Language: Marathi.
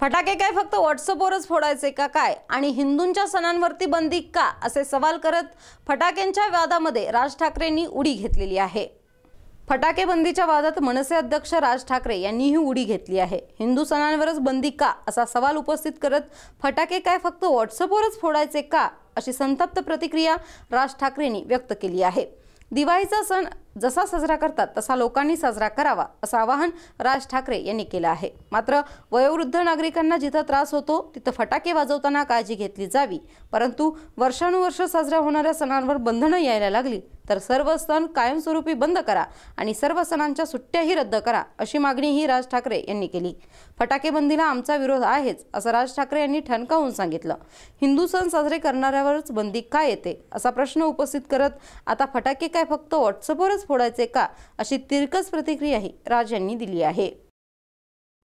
फटाके काय फक्त व्हॉट्सअपवरच फोडायचे का काय आणि हिंदूंच्या सणांवरती बंदी का असे सवाल करत फटाक्यांच्या वादामध्ये राज ठाकरेंनी उडी घेतलेली आहे फटाके बंदीच्या वादात मनसे अध्यक्ष राज ठाकरे यांनीही उडी घेतली आहे हिंदू सणांवरच बंदी का असा सवाल उपस्थित करत फटाके काय फक्त व्हॉट्सअपवरच फोडायचे का अशी संतप्त प्रतिक्रिया राज ठाकरेंनी व्यक्त केली आहे दिवाळीचा सण जसा साजरा करतात तसा लोकांनी साजरा करावा असं आवाहन राज ठाकरे यांनी केलं आहे मात्र वयोवृद्ध नागरिकांना जिथं त्रास होतो तिथं फटाके वाजवताना काळजी घेतली जावी परंतु वर्षानुवर्ष साजरा होणाऱ्या सणांवर बंधनं यायला लागली तर सर्व सण कायमस्वरूपी बंद करा आणि सर्व सणांच्या सुट्ट्याही रद्द करा अशी मागणीही राज ठाकरे यांनी केली फटाकेबंदीला आमचा विरोध आहेच असं राज ठाकरे यांनी ठणकावून सांगितलं हिंदू सण साजरे करणाऱ्यावरच बंदी का येते असा प्रश्न उपस्थित करत आता फटाके काय फक्त व्हॉट्सअपवरच फोडायचे का अशी तिरकस प्रतिक्रियाही राज यांनी दिली आहे